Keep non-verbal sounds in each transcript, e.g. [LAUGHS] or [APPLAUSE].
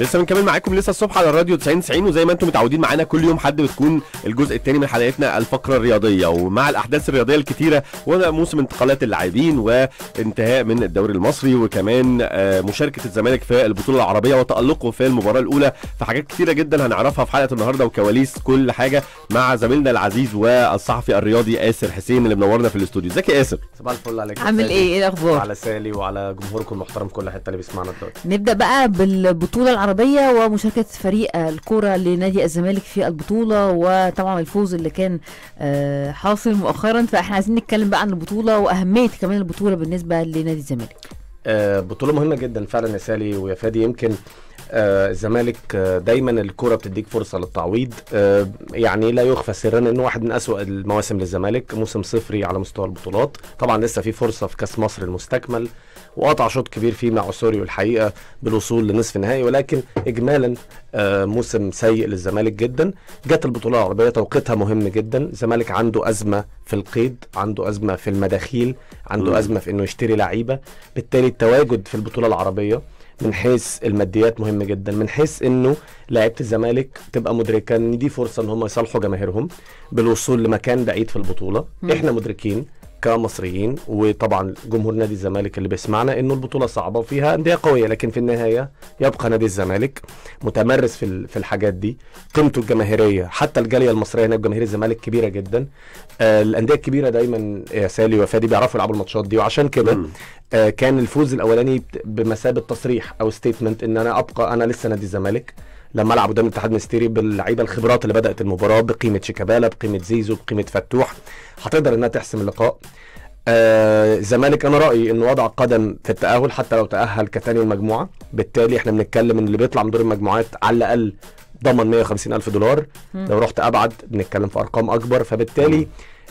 لسه بنكمل معاكم لسه الصبح على الراديو 90 90 وزي ما انتم متعودين معانا كل يوم حد بتكون الجزء الثاني من حلقتنا الفقره الرياضيه ومع الاحداث الرياضيه الكثيره وموسم انتقالات اللاعبين وانتهاء من الدوري المصري وكمان آه، مشاركه الزمالك في البطوله العربيه وتالقه في المباراه الاولى فحاجات كثيره جدا هنعرفها في حلقه النهارده وكواليس كل حاجه مع زميلنا العزيز والصحفي الرياضي اسر حسين اللي منورنا في الاستوديو ازيك يا اسر صباح الفل عليك عامل ايه ايه الاخبار على سالي وعلى جمهوركم المحترم كل حته اللي بيسمعنا دلوقتي نبدا بقى بالبطوله العربية ومشاركة فريق الكرة لنادي الزمالك في البطولة وطبعا الفوز اللي كان آه، حاصل مؤخرا فاحنا عايزين نتكلم بقى عن البطولة وأهمية كمان البطولة بالنسبة لنادي الزمالك آه، بطولة مهمة جدا فعلا يا سالي ويا فادي يمكن آه، الزمالك دايما الكرة بتديك فرصة للتعويض يعني لا يخفى سرا انه واحد من أسوأ المواسم للزمالك موسم صفري على مستوى البطولات طبعا لسه في فرصة في كاس مصر المستكمل وقطع شوط كبير فيه مع اوسوريو الحقيقه بالوصول لنصف نهائي ولكن اجمالا آه، موسم سيء للزمالك جدا جت البطوله العربيه توقيتها مهم جدا الزمالك عنده ازمه في القيد عنده ازمه في المداخيل عنده م. ازمه في انه يشتري لعيبه بالتالي التواجد في البطوله العربيه من حيث الماديات مهم جدا من حيث انه لعيبه الزمالك تبقى مدركه ان دي فرصه ان هم يصالحوا جماهيرهم بالوصول لمكان بعيد في البطوله م. احنا مدركين كمصريين وطبعا جمهور نادي الزمالك اللي بيسمعنا انه البطوله صعبه وفيها انديه قويه لكن في النهايه يبقى نادي الزمالك متمرس في في الحاجات دي قيمته الجماهيريه حتى الجاليه المصريه هناك جماهير الزمالك كبيره جدا آه الانديه الكبيره دايما يا سالي وفادي بيعرفوا يلعبوا الماتشات دي وعشان كده آه كان الفوز الاولاني بمثابه تصريح او ستيتمنت ان انا ابقى انا لسه نادي الزمالك لما العب قدام الاتحاد المستيري باللعيبه الخبرات اللي بدات المباراه بقيمه شيكابالا بقيمه زيزو بقيمه فتوح هتقدر انها تحسم اللقاء الزمالك آه انا رايي انه وضع قدم في التاهل حتى لو تاهل كتاني المجموعه بالتالي احنا بنتكلم ان اللي بيطلع من دور المجموعات على الاقل ضمن 150 الف دولار م. لو رحت ابعد بنتكلم في ارقام اكبر فبالتالي م.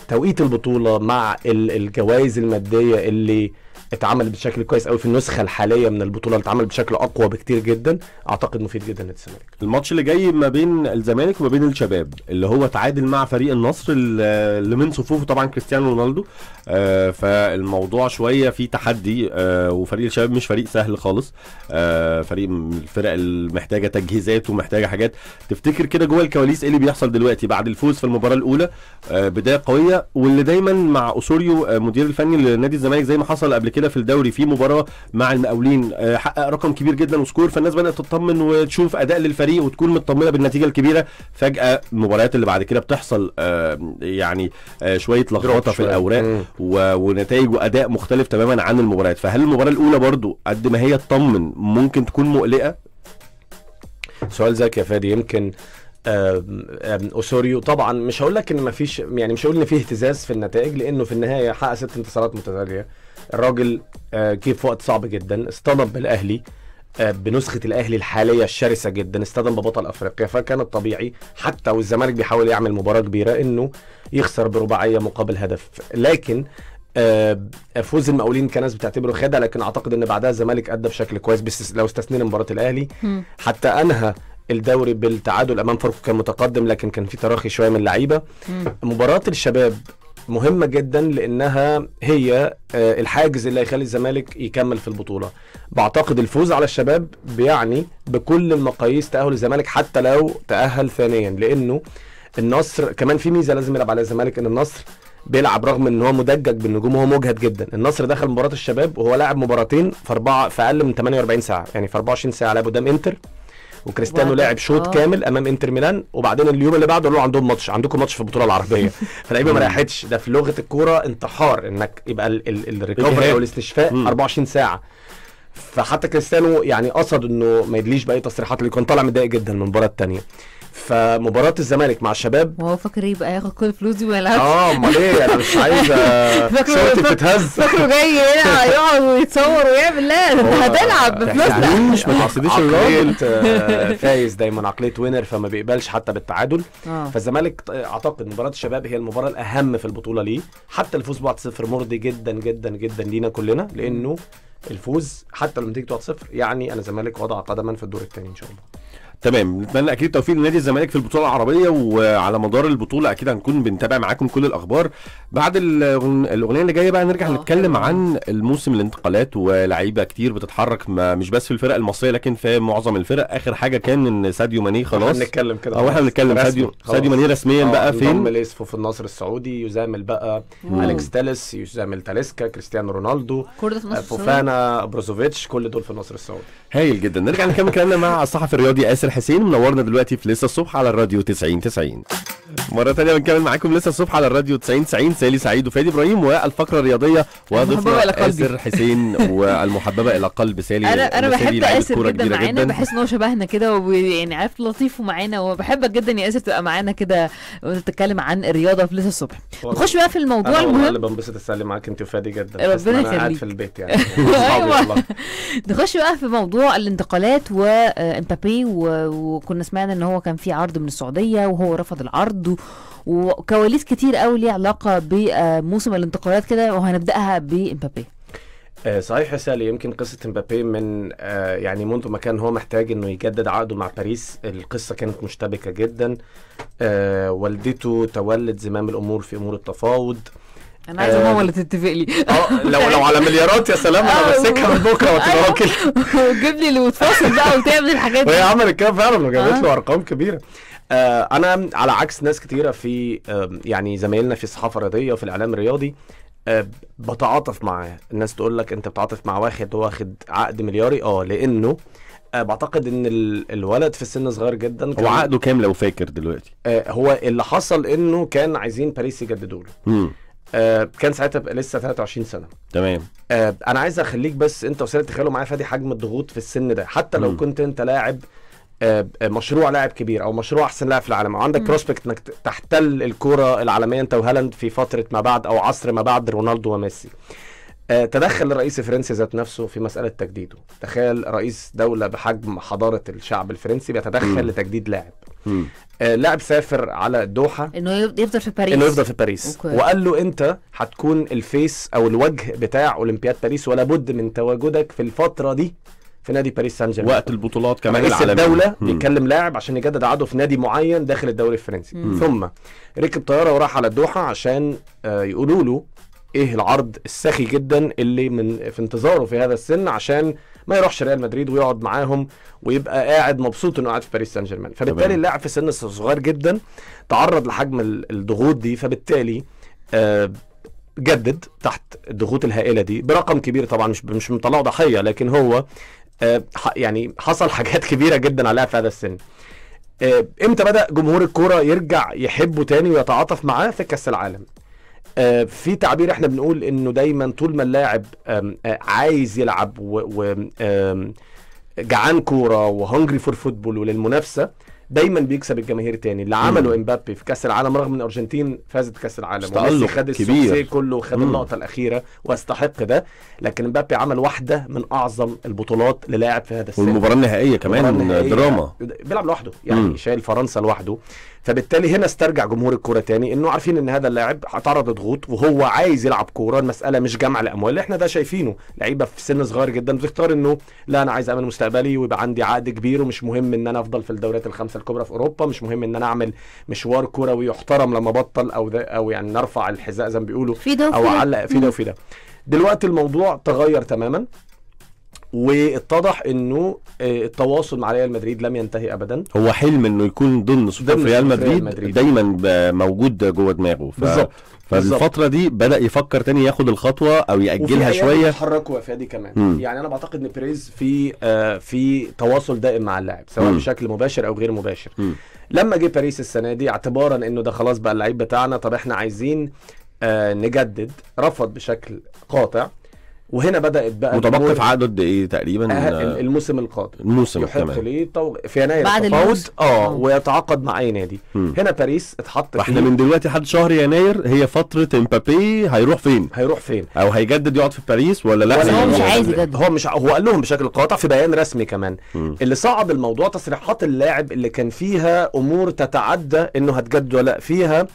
توقيت البطوله مع الجوائز الماديه اللي اتعمل بشكل كويس قوي في النسخه الحاليه من البطوله اتعمل بشكل اقوى بكتير جدا اعتقد مفيد جدا للزمالك الماتش اللي جاي ما بين الزمالك وما بين الشباب اللي هو تعادل مع فريق النصر اللي من صفوفه طبعا كريستيانو رونالدو آه فالموضوع شويه فيه تحدي آه وفريق الشباب مش فريق سهل خالص آه فريق من الفرق اللي محتاجه تجهيزات ومحتاجه حاجات تفتكر كده جوه الكواليس ايه اللي بيحصل دلوقتي بعد الفوز في المباراه الاولى آه بدايه قويه واللي دايما مع اسوريو آه مدير الفني لنادي الزمالك زي ما حصل قبل كده في الدوري في مباراه مع المقاولين آه، حقق رقم كبير جدا وسكور فالناس بدات تطمن وتشوف اداء للفريق وتكون مطمنه بالنتيجه الكبيره فجاه المباريات اللي بعد كده بتحصل آه، يعني آه، شويه لخبطه في الاوراق ونتائج واداء مختلف تماما عن المباريات فهل المباراه الاولى برضو قد ما هي تطمن ممكن تكون مقلقه سؤال ذكي يا فادي يمكن اوسوريو طبعا مش هقول لك ان مفيش يعني مش هقول ان في اهتزاز في النتائج لانه في النهايه حقق ست انتصارات متتاليه الراجل جه آه، في وقت صعب جدا اصطدم بالاهلي آه، بنسخه الاهلي الحاليه الشرسه جدا اصطدم ببطل افريقيا فكان الطبيعي حتى والزمالك بيحاول يعمل مباراه كبيره انه يخسر برباعيه مقابل هدف لكن آه، فوز المقاولين كان ناس بتعتبره خدع لكن اعتقد ان بعدها الزمالك ادى بشكل كويس بس لو استثنينا مباراه الاهلي حتى انهى الدوري بالتعادل امام فرقه كان متقدم لكن كان في تراخي شويه من اللعيبه مباراه الشباب مهمه جدا لانها هي آه، الحاجز اللي هيخلي الزمالك يكمل في البطوله بعتقد الفوز على الشباب بيعني بكل المقاييس تاهل الزمالك حتى لو تاهل ثانيا لانه النصر كمان في ميزه لازم يلعب عليها الزمالك ان النصر بيلعب رغم ان هو مدجج بالنجوم وهو مجهد جدا النصر دخل مباراه الشباب وهو لاعب مباراتين في اربعه في اقل من 48 ساعه يعني في 24 ساعه لعب قدام انتر وكريستيانو لاعب شوط آه. كامل امام انتر ميلان وبعدين اليوم اللي بعده قالوا عندهم ماتش عندكم ماتش في البطوله العربيه [LAUGHS] فلعيبه ما ريحتش ده في لغه الكوره انتحار انك يبقى الريكفري او الاستشفاء 24 ساعه فحتى كريستيانو يعني قصد انه ما يدليش باي تصريحات اللي كان طالع متضايق جدا من المباراه الثانيه فمباراه الزمالك مع الشباب وهو فاكر يبقى ياخد كل فلوسي ولا اه امال ايه انا مش عايز صوتي آه، [LAUGHS] بتهز فاكره جاي هنا يقعد ويتصور ويعمل لا انت هتلعب بفلوسنا مش ما تعصبيش الراجل [LAUGHS] آه، فايز دايما عقليه وينر فما بيقبلش حتى بالتعادل آه. فالزمالك اعتقد مباراه الشباب هي المباراه الاهم في البطوله ليه حتى الفوز ب 1-0 مرضي جدا جدا جدا لينا كلنا لانه الفوز حتى لو نتيجته 1-0 يعني انا زمالك وضع قدما في الدور الثاني ان شاء الله تمام نتمنى اكيد توفيق لنادي الزمالك في البطوله العربيه وعلى مدار البطوله اكيد هنكون بنتابع معاكم كل الاخبار بعد الاغنيه اللي جايه بقى نرجع آه، نتكلم عن الموسم الانتقالات ولاعيبه كتير بتتحرك ما مش بس في الفرق المصريه لكن في معظم الفرق اخر حاجه كان ان ساديو ماني خلاص هنتكلم كده اه احنا بنتكلم ساديو ساديو ماني رسميا آه، بقى فين يسفو في النصر السعودي يزامل بقى اليكس تاليس يزامل تاليسكا كريستيانو رونالدو آه، فوفانا بروزوفيتش كل دول في النصر السعودي هايل جدا نرجع نكمل كلامنا مع الصحفي الرياضي ياسر حسين منورنا دلوقتي في لسه الصبح على الراديو 90 90 مرة تانية بنكمل معاكم لسه الصبح على الراديو 90 90 سالي سعيد وفادي ابراهيم والفقرة الرياضية وضيفنا ياسر حسين والمحببة إلى قلب سالي أنا أنا بحب ياسر جدا معانا بحس إن هو شبهنا كده ويعني عارف لطيف ومعانا وبحبك جدا يا ياسر تبقى معانا كده وتتكلم عن الرياضة في لسه الصبح نخش بقى في الموضوع المهم أنا بنبسط أسلم معاك أنت وفادي جدا ربنا يخليك في البيت يعني [LAUGHS] أيوة. نخش بقى في موضوع الانتقالات وامبابي آه، وكنا سمعنا ان هو كان في عرض من السعوديه وهو رفض العرض وكواليس كتير قوي ليها علاقه بموسم آه، الانتقالات كده وهنبداها بامبابي آه، صحيح يا سالي يمكن قصه مبابي من يعني منذ ما كان هو محتاج انه يجدد عقده مع باريس القصه كانت مشتبكه جدا والدته تولد زمام الامور في امور التفاوض انا عايزه آه، ماما اللي تتفق لي اه لو لو على مليارات يا سلام انا آه، ماسكها من بكره وتبقى أيوه. راجل [LAUGHS] وتجيب لي اللي متفاصل بقى وتعمل الحاجات دي وهي عملت كده فعلا وجابت له آه. ارقام كبيره انا على عكس ناس كتيره في يعني زمايلنا في الصحافه الرياضيه وفي الاعلام الرياضي بتعاطف معاه الناس تقول لك انت بتعاطف مع واحد واخد عقد ملياري اه لانه بعتقد ان الولد في سن صغير جدا كان هو عقده كام لو فاكر دلوقتي؟ هو اللي حصل انه كان عايزين باريس يجددوا له آه كان ساعتها لسه 23 سنه تمام آه انا عايز اخليك بس انت وسيله تخيلوا معايا فادي حجم الضغوط في السن ده حتى لو م. كنت انت لاعب آه مشروع لاعب كبير او مشروع احسن لاعب في العالم او عندك بروسبكت انك تحتل الكوره العالميه انت وهالاند في فتره ما بعد او عصر ما بعد رونالدو وميسي آه، تدخل الرئيس الفرنسي ذات نفسه في مسألة تجديده تخيل رئيس دولة بحجم حضارة الشعب الفرنسي بيتدخل لتجديد لاعب آه، لاعب سافر على الدوحة انه يفضل في باريس انه يفضل في باريس أوكي. وقال له انت هتكون الفيس او الوجه بتاع اولمبياد باريس ولا بد من تواجدك في الفترة دي في نادي باريس سان جيرمان وقت البطولات كمان رئيس الدولة مم. بيكلم لاعب عشان يجدد عقده في نادي معين داخل الدوري الفرنسي مم. ثم ركب طيارة وراح على الدوحة عشان آه، يقولوا له ايه العرض السخي جدا اللي من في انتظاره في هذا السن عشان ما يروحش ريال مدريد ويقعد معاهم ويبقى قاعد مبسوط انه قاعد في باريس سان جيرمان فبالتالي اللاعب في سن صغير جدا تعرض لحجم الضغوط دي فبالتالي آه، جدد تحت الضغوط الهائله دي برقم كبير طبعا مش مش مطلعه ضحيه لكن هو آه، يعني حصل [LAUGHS] حاجات كبيره جدا على في هذا السن آه، امتى بدا جمهور الكوره يرجع يحبه تاني ويتعاطف معاه في كاس العالم آه، في تعبير احنا بنقول انه دايما طول ما اللاعب آه، عايز يلعب و جعان كوره وهنجري فور فوتبول وللمنافسه دايما بيكسب الجماهير تاني اللي عمله امبابي في كاس العالم رغم ان الارجنتين فازت كاس العالم وميسي خد السوكسي كله وخد النقطه الاخيره واستحق ده لكن امبابي عمل واحده من اعظم البطولات للاعب في هذا السن والمباراه النهائيه كمان دراما بيلعب لوحده يعني مم. شايل فرنسا لوحده فبالتالي هنا استرجع جمهور الكوره تاني انه عارفين ان هذا اللاعب اتعرض لضغوط وهو عايز يلعب كوره المساله مش جمع الاموال احنا ده شايفينه لعيبه في سن صغير جدا بتختار انه لا انا عايز اعمل مستقبلي ويبقى عندي عقد كبير ومش مهم ان انا افضل في الدوريات الخمسه الكبرى في اوروبا مش مهم ان انا اعمل مشوار كروي يحترم لما بطل او ده او يعني نرفع الحذاء زي ما بيقولوا او اعلق في ده وفي ده دلوقتي الموضوع تغير تماما واتضح انه آه، التواصل مع ريال مدريد لم ينتهي ابدا هو حلم انه يكون ضمن صفوف ريال مدريد, مدريد دايما موجود جوه دماغه ف... بالظبط فالفترة دي بدأ يفكر تاني ياخد الخطوة أو يأجلها وفي شوية اتحركوا يا دي كمان مم. يعني أنا بعتقد إن بيريز في آه في تواصل دائم مع اللاعب سواء مم. بشكل مباشر أو غير مباشر مم. لما جه باريس السنة دي اعتبارا إنه ده خلاص بقى اللعيب بتاعنا طب إحنا عايزين آه نجدد رفض بشكل قاطع وهنا بدات بقى متبقي في عقده قد ايه تقريبا آه الموسم القادم الموسم القادم ليه طو... في يناير بعد تفاوض آه،, اه ويتعاقد مع اي نادي هنا باريس اتحط فيه احنا من دلوقتي لحد شهر يناير هي فتره امبابي هيروح فين هيروح فين او هيجدد يقعد في باريس ولا لا هو يعني مش عايز يعني يجدد هو مش هو قال لهم بشكل قاطع في بيان رسمي كمان مم. اللي صعب الموضوع تصريحات اللاعب اللي كان فيها امور تتعدى انه هتجدد ولا فيها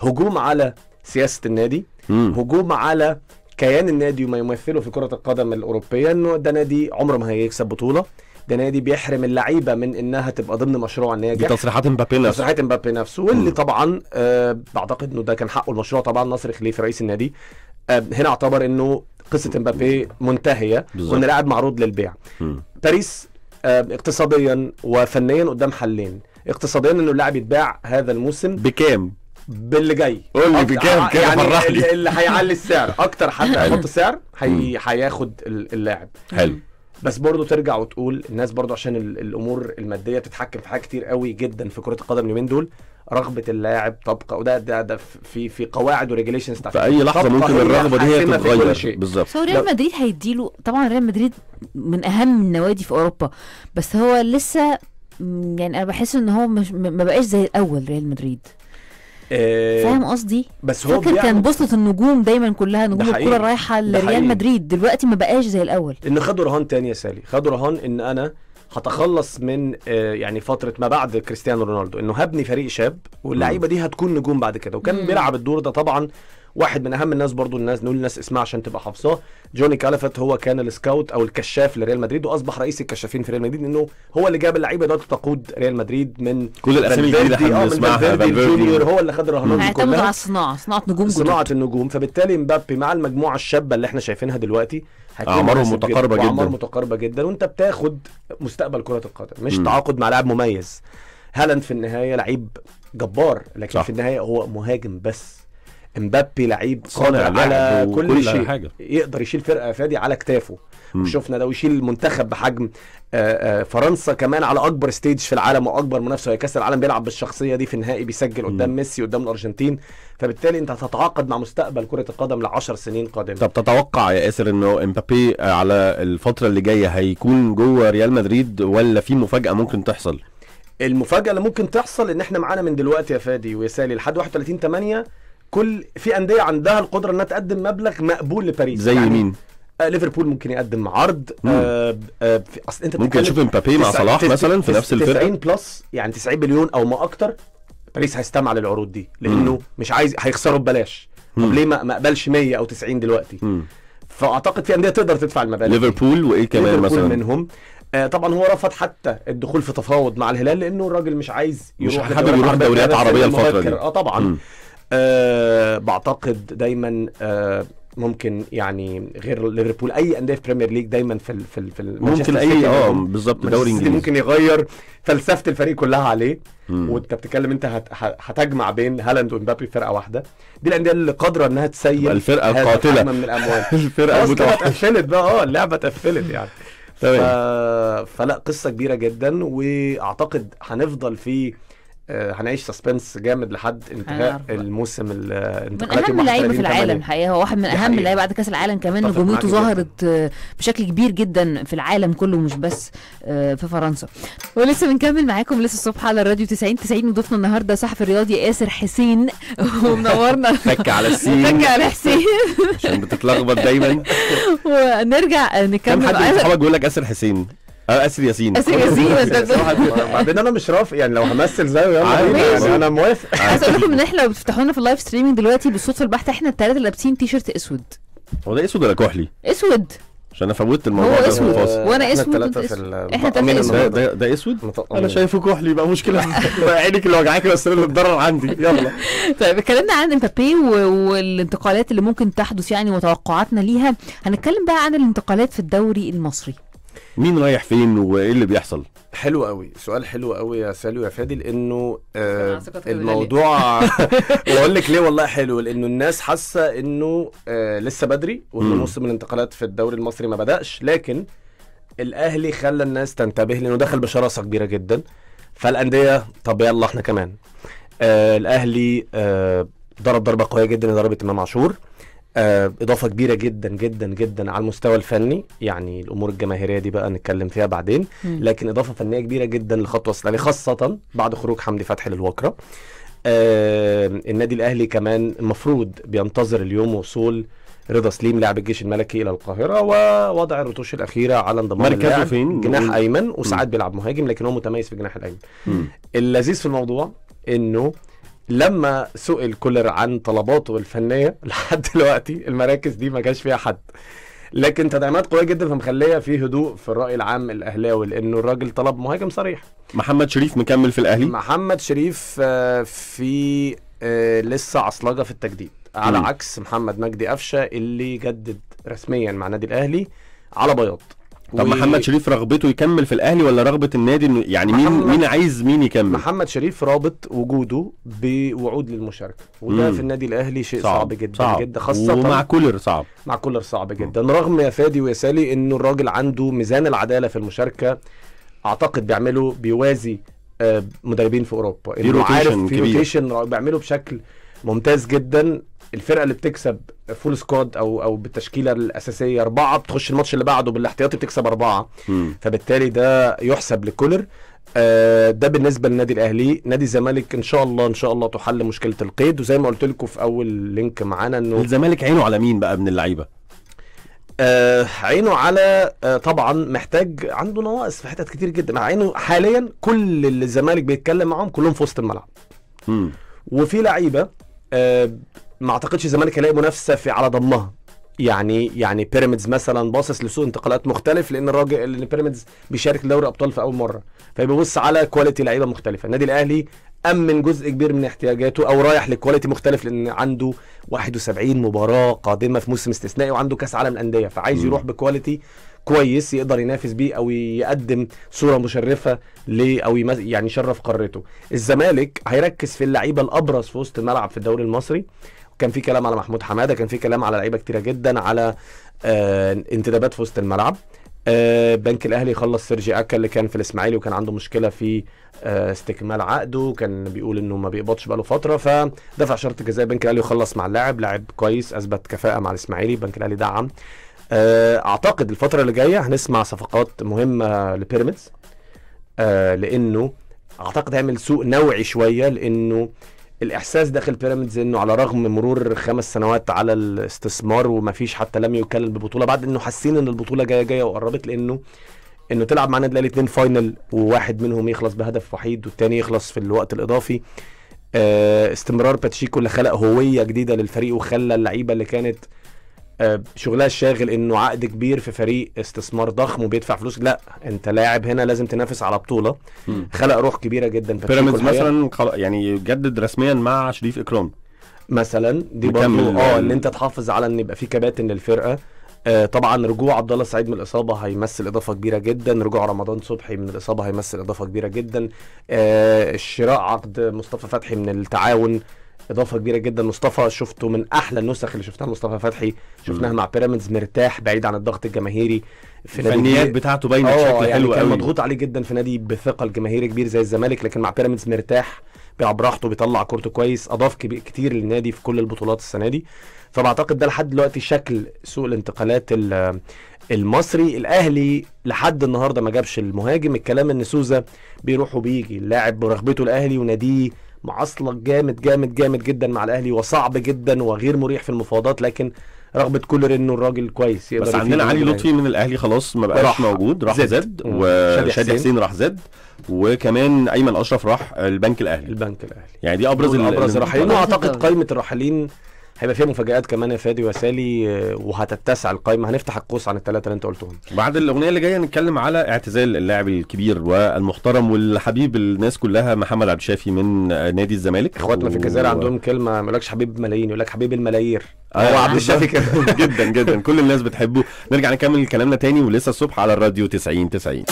هجوم على سياسه النادي مم. هجوم على كيان النادي وما يمثله في كره القدم الاوروبيه انه ده نادي عمره ما هيكسب بطوله ده نادي بيحرم اللعيبه من انها تبقى ضمن مشروع ناجح دي تصريحات مبابي نفسه تصريحات مبابي نفسه واللي طبعا آه بعتقد انه ده كان حقه المشروع طبعا نصر خليفه رئيس النادي آه هنا اعتبر انه قصه مبابي منتهيه وان لاعب معروض للبيع باريس آه اقتصاديا وفنيا قدام حلين اقتصاديا انه اللاعب يتباع هذا الموسم بكام باللي جاي قول لي بكام آه، كده يعني فرحني اللي, اللي هيعلي السعر اكتر حد هيحط سعر هياخد اللاعب حلو بس برضه ترجع وتقول الناس برضه عشان الامور الماديه بتتحكم في حاجات كتير قوي جدا في كره القدم اليومين دول رغبه اللاعب تبقى وده ده ده في في قواعد وريجليشنز في اي لحظه ممكن الرغبه دي هي تتغير بالظبط هو ريال مدريد هيديله طبعا ريال مدريد من اهم النوادي في اوروبا بس هو لسه يعني انا بحس ان هو مش ما بقاش زي الاول ريال مدريد آه، فاهم قصدي بس هو فاكر كان بصة النجوم دايما كلها نجوم الكوره رايحه لريال مدريد دلوقتي ما بقاش زي الاول ان خدوا رهان تاني يا سالي خدوا رهان ان انا هتخلص من آه، يعني فتره ما بعد كريستيانو رونالدو انه هبني فريق شاب واللعيبه دي هتكون نجوم بعد كده وكان بيلعب الدور ده طبعا واحد من اهم الناس برضو الناس نقول الناس اسمها عشان تبقى حافظاه جوني كالفت هو كان السكاوت او الكشاف لريال مدريد واصبح رئيس الكشافين في ريال مدريد انه هو اللي جاب اللعيبه دلوقتي تقود ريال مدريد من كل الاسامي الجديده احنا بنسمعها الجونيور هو اللي خد الرهانات كلها على الصناعه صناعه نجوم صناعه النجوم فبالتالي مبابي مع المجموعه الشابه اللي احنا شايفينها دلوقتي اعمارهم متقاربه جدا اعمار متقاربه جدا وانت بتاخد مستقبل كره القدم مش تعاقد مع لاعب مميز هالاند في النهايه لعيب جبار لكن صح. في النهايه هو مهاجم بس امبابي لعيب صانع على كل كل شيء حاجة. يقدر يشيل فرقه فادي على كتافه شفنا وشفنا ده ويشيل المنتخب بحجم آآ آه، آآ آه، فرنسا كمان على اكبر ستيج في العالم واكبر منافسه هي كاس العالم بيلعب بالشخصيه دي في النهائي بيسجل قدام ميسي قدام الارجنتين فبالتالي انت هتتعاقد مع مستقبل كره القدم لعشر سنين قادمه طب تتوقع يا اسر انه امبابي آه، على الفتره اللي جايه هيكون جوه ريال مدريد ولا في مفاجاه ممكن تحصل المفاجاه اللي ممكن تحصل ان احنا معانا من دلوقتي يا فادي ويا سالي لحد 31 8 كل في انديه عندها القدره انها تقدم مبلغ مقبول لباريس زي يعني مين؟ آه ليفربول ممكن يقدم عرض آه آه اصل انت ممكن تشوف امبابي مع صلاح مثلا في نفس الفرقه 90 بلس يعني 90 مليون او ما اكتر باريس هيستمع للعروض دي لانه مم. مش عايز هيخسروا ببلاش طب ليه ما اقبلش 100 او 90 دلوقتي مم. فاعتقد في انديه تقدر تدفع المبالغ ليفربول وايه كمان ليفربول مثلا منهم آه طبعا هو رفض حتى الدخول في تفاوض مع الهلال لانه الراجل مش عايز يروح مش حابب يروح دوريات عربيه الفتره دي اه طبعا مم. أه بعتقد دايما أه ممكن يعني غير ليفربول اي انديه في بريمير ليج دايما في الـ في الـ في ممكن اي اه بالظبط دوري انجليزي ممكن يغير فلسفه الفريق كلها عليه مم. وانت بتتكلم انت هتجمع بين هالاند ومبابي في فرقه واحده دي الانديه اللي قادره انها تسيب الفرقه القاتله من الاموال [LAUGHS] الفرقه اتقفلت بقى اه اللعبه اتقفلت يعني تمام ف... فلا قصه كبيره جدا واعتقد هنفضل في آه، هنعيش سسبنس جامد لحد انتهاء الموسم الانتقالات من اهم اللعيبه في العالم الحقيقه هو واحد من اهم اللعيبه بعد كاس العالم كمان نجوميته ظهرت آه، بشكل كبير جدا في العالم كله مش بس آه، في فرنسا ولسه بنكمل معاكم لسه الصبح على الراديو 90 90 وضيفنا النهارده صحفي الرياضي ياسر حسين [LAUGHS] ومنورنا فك على السين فك على حسين عشان بتتلخبط دايما [LAUGHS] ونرجع نكمل كم حد بيقول لك ياسر حسين آه، اسر ياسين اسر ياسين [LAUGHS] [LAUGHS] بعدين انا مش رافق يعني لو همثل زيه يلا يعني انا موافق عايز اقول لكم ان احنا لو بتفتحوا لنا في اللايف ستريمنج دلوقتي بالصدفه البحته احنا الثلاثه لابسين تي شيرت اسود هو ده اسود ولا كحلي؟ اسود عشان انا فوتت الموضوع ده اسود وانا اسود احنا في آه، ده, ده اسود انا آه. شايفه كحلي بقى مشكله [LAUGHS] بقى عينك اللي وجعاك بس اللي بتضرر عندي يلا طيب اتكلمنا عن امبابي والانتقالات اللي ممكن تحدث يعني وتوقعاتنا ليها هنتكلم بقى عن الانتقالات في الدوري المصري مين رايح فين وايه اللي بيحصل حلو قوي سؤال حلو قوي يا سالو يا فادي لانه آه الموضوع [LAUGHS] بقول لك ليه والله حلو لانه الناس حاسه انه آه لسه بدري وان موسم الانتقالات في الدوري المصري ما بداش لكن الاهلي خلى الناس تنتبه لانه دخل بشراسه كبيره جدا فالانديه طب يلا احنا كمان آه الاهلي آه ضرب ضربه قويه جدا ضربه امام عاشور آه، اضافه كبيره جدا جدا جدا على المستوى الفني يعني الامور الجماهيريه دي بقى نتكلم فيها بعدين لكن اضافه فنيه كبيره جدا لخط وسط يعني خاصه بعد خروج حمدي فتحي للوكره آه النادي الاهلي كمان المفروض بينتظر اليوم وصول رضا سليم لاعب الجيش الملكي الى القاهره ووضع الرتوش الاخيره على انضمام مركزه فين جناح ايمن وساعات بيلعب مهاجم لكن هو متميز في الجناح الايمن اللذيذ في الموضوع انه لما سئل كولر عن طلباته الفنيه [LAUGHS] لحد دلوقتي المراكز دي ما جاش فيها حد لكن تدعيمات قويه جدا فمخليه في هدوء في الراي العام الاهلاوي لانه الراجل طلب مهاجم صريح محمد شريف مكمل في الاهلي محمد شريف آه، في آه، لسه عصلجه في التجديد على م. عكس محمد مجدي قفشه اللي جدد رسميا مع النادي الاهلي على بياض طب و... محمد شريف رغبته يكمل في الاهلي ولا رغبه النادي انه يعني مين محمد... مين عايز مين يكمل محمد شريف رابط وجوده بوعود للمشاركه وده مم. في النادي الاهلي شيء صعب, صعب جدا صعب. جدا خاصه ومع كولر صعب مع كولر صعب جدا مم. رغم يا فادي ويا سالي انه الراجل عنده ميزان العداله في المشاركه اعتقد بيعمله بيوازي آه، مدربين في اوروبا انه عارف في روتيشن بيعمله بشكل ممتاز جدا الفرقه اللي بتكسب فول سكواد او او بالتشكيله الاساسيه اربعه بتخش الماتش اللي بعده بالاحتياطي بتكسب اربعه م. فبالتالي ده يحسب لكولر آه ده بالنسبه للنادي الاهلي نادي الزمالك ان شاء الله ان شاء الله تحل مشكله القيد وزي ما قلت لكم في اول لينك معانا انه الزمالك عينه على مين بقى من اللعيبه آه عينه على آه طبعا محتاج عنده نواقص في حتت كتير جدا عينه حاليا كل اللي الزمالك بيتكلم معاهم كلهم في وسط الملعب م. وفي لعيبه آه ما اعتقدش الزمالك هيلاقي منافسه في على ضمها يعني يعني بيراميدز مثلا باصص لسوق انتقالات مختلف لان الراجل لان بيراميدز بيشارك دوري ابطال في اول مره فبيبص على كواليتي لعيبه مختلفه النادي الاهلي امن جزء كبير من احتياجاته او رايح لكواليتي مختلف لان عنده 71 مباراه قادمه في موسم استثنائي وعنده كاس عالم الانديه فعايز يروح بكواليتي كويس يقدر ينافس بيه او يقدم صوره مشرفه ل او يعني يشرف قارته الزمالك هيركز في اللعيبه الابرز في وسط الملعب في الدوري المصري كان في كلام على محمود حماده كان في كلام على لعيبه كتيره جدا على آه انتدابات في وسط الملعب آه بنك الاهلي خلص سيرجي اكا اللي كان في الاسماعيلي وكان عنده مشكله في آه استكمال عقده كان بيقول انه ما بيقبضش بقاله فتره فدفع شرط جزاء بنك الاهلي وخلص مع اللاعب لاعب كويس اثبت كفاءه مع الاسماعيلي بنك الاهلي دعم آه اعتقد الفتره اللي جايه هنسمع صفقات مهمه لبيراميدز آه لانه اعتقد هيعمل سوق نوعي شويه لانه الاحساس داخل بيراميدز انه على رغم مرور خمس سنوات على الاستثمار ومفيش حتى لم يكلل ببطوله بعد انه حاسين ان البطوله جايه جايه وقربت لانه انه تلعب مع النادي الاهلي اثنين فاينل وواحد منهم يخلص بهدف وحيد والتاني يخلص في الوقت الاضافي آه، استمرار باتشيكو اللي خلق هويه جديده للفريق وخلى اللعيبه اللي كانت آه، شغلها الشاغل انه عقد كبير في فريق استثمار ضخم وبيدفع فلوس لا انت لاعب هنا لازم تنافس على بطوله خلق روح كبيره جدا بيراميدز مثلا يعني جدد رسميا مع شريف اكرام مثلا دي برضه اه ان انت تحافظ على ان يبقى في كباتن للفرقه آه، طبعا رجوع عبد الله سعيد من الاصابه هيمثل اضافه كبيره جدا رجوع رمضان صبحي من الاصابه هيمثل اضافه كبيره جدا آه، شراء عقد مصطفى فتحي من التعاون اضافه كبيره جدا مصطفى شفته من احلى النسخ اللي شفتها مصطفى فتحي شفناها مع بيراميدز مرتاح بعيد عن الضغط الجماهيري في نادي بتاعته باينه آه، بشكل يعني حلو كان مضغوط عليه جدا في نادي بثقه جماهيري كبير زي الزمالك لكن مع بيراميدز مرتاح بيلعب براحته بيطلع كورته كويس اضاف كتير للنادي في كل البطولات السنه دي فبعتقد ده لحد دلوقتي شكل سوق الانتقالات المصري الاهلي لحد النهارده ما جابش المهاجم الكلام ان سوزا بيروح وبيجي اللاعب برغبته الاهلي وناديه معصلك جامد جامد جامد جدا مع الاهلي وصعب جدا وغير مريح في المفاوضات لكن رغبه كولر انه الراجل كويس يقدر بس عندنا علي لطفي من الاهلي خلاص ما بقاش راح. موجود راح زد, زد وشادي حسين راح زد وكمان ايمن اشرف راح البنك الاهلي البنك الاهلي يعني دي ابرز الابرز الراحلين واعتقد قائمه الراحلين هيبقى فيها مفاجآت كمان يا فادي وسالي آه، وهتتسع القايمة هنفتح القوس عن الثلاثة اللي أنت قلتهم بعد الأغنية اللي جاية نتكلم على اعتزال اللاعب الكبير والمحترم والحبيب الناس كلها محمد عبد الشافي من نادي الزمالك إخواتنا و... في الجزائر عندهم كلمة ما يقولكش حبيب ملايين يقول لك حبيب الملايير هو آه، عبد الشافي كده [LAUGHS] جدا جدا كل الناس بتحبه نرجع نكمل كلامنا تاني ولسه الصبح على الراديو 90 90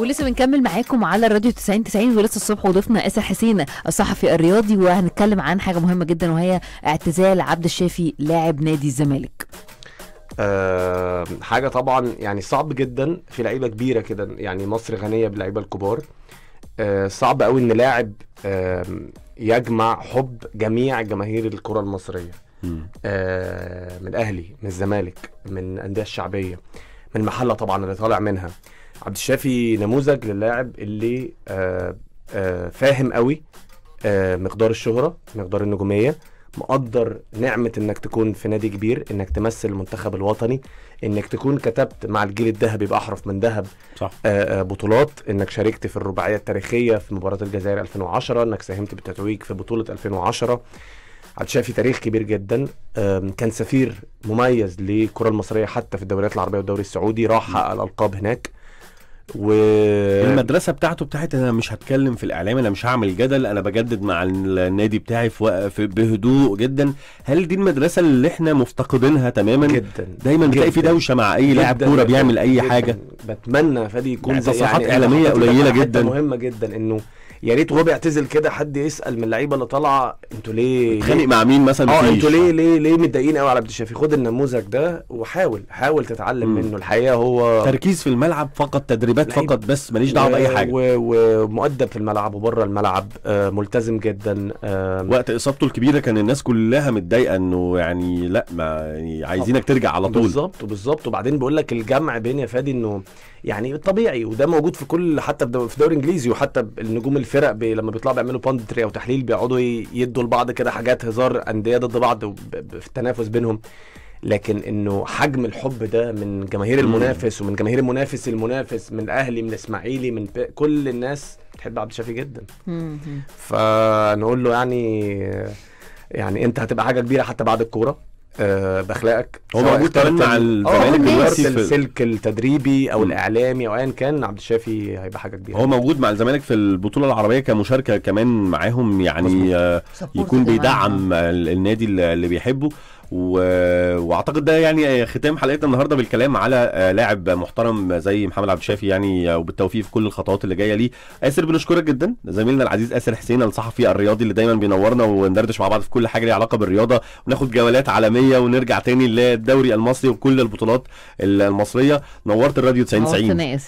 ولسه بنكمل معاكم على الراديو 90 90 ولسه الصبح وضيفنا اسر حسين الصحفي الرياضي وهنتكلم عن حاجه مهمه جدا وهي اعتزال عبد الشافي لاعب نادي الزمالك أه حاجه طبعا يعني صعب جدا في لعيبه كبيره كده يعني مصر غنيه باللعيبه الكبار أه صعب قوي ان لاعب أه يجمع حب جميع جماهير الكره المصريه أه من الاهلي من الزمالك من الانديه الشعبيه من المحله طبعا اللي طالع منها عبد الشافي نموذج للاعب اللي آه آه فاهم قوي آه، مقدار الشهره مقدار النجوميه مقدر نعمه انك تكون في نادي كبير انك تمثل المنتخب الوطني انك تكون كتبت مع الجيل الذهبي باحرف من ذهب صح. آه، آه، بطولات انك شاركت في الرباعيه التاريخيه في مباراه الجزائر 2010 انك ساهمت بالتتويج في بطوله 2010 عبد الشافي تاريخ كبير جدا كان سفير مميز للكرة المصرية حتى في الدوريات العربية والدوري السعودي راح حقق الألقاب هناك و المدرسه بتاعته بتاعت انا مش هتكلم في الاعلام انا مش هعمل جدل انا بجدد مع النادي بتاعي في, في بهدوء جدا هل دي المدرسه اللي احنا مفتقدينها تماما جدا دايما بتلاقي في دوشه مع اي لاعب كوره بيعمل اي جداً. حاجه بتمنى فادي يكون يعني تصريحات يعني اعلاميه قليله جدا مهمه جدا انه يا ريت وهو بيعتزل كده حد يسال من اللعيبه اللي طالعه انتوا ليه خانق مع مين مثلا اه انتوا ليه ليه ليه متضايقين قوي على عبد الشافي خد النموذج ده وحاول حاول تتعلم منه الحقيقه هو تركيز في الملعب فقط تدريبات فقط بس ماليش دعوه باي آه، حاجه ومؤدب في الملعب وبره الملعب آه ملتزم جدا آه وقت اصابته الكبيره كان الناس كلها متضايقه انه يعني لا ما يعني عايزينك ترجع على طول بالظبط بالظبط وبعدين بقول لك الجمع بين يا فادي انه يعني طبيعي وده موجود في كل حتى في الدوري الانجليزي وحتى النجوم الفرق بي لما بيطلعوا بيعملوا باندتري او تحليل بيقعدوا يدوا لبعض كده حاجات هزار انديه ضد بعض في التنافس بينهم لكن انه حجم الحب ده من جماهير المنافس ومن جماهير المنافس المنافس من اهلي من اسماعيلي من كل الناس بتحب عبد الشافي جدا فنقول له يعني يعني انت هتبقى حاجه كبيره حتى بعد الكوره أه باخلاقك هو موجود كمان مع آه، الزمالك دلوقتي في السلك التدريبي او م. الاعلامي او ايا كان عبد الشافي هيبقى حاجه كبيره هو موجود مع الزمالك في البطوله العربيه كمشاركه كمان معاهم يعني آه يكون بيدعم النادي اللي بيحبه و... واعتقد ده يعني ختام حلقتنا النهارده بالكلام على آه، لاعب محترم زي محمد عبد الشافي يعني آه، وبالتوفيق في كل الخطوات اللي جايه ليه اسر بنشكرك جدا زميلنا العزيز اسر حسين الصحفي الرياضي اللي دايما بينورنا وندردش مع بعض في كل حاجه ليها علاقه بالرياضه وناخد جولات عالميه ونرجع تاني للدوري المصري وكل البطولات المصريه نورت الراديو 90 90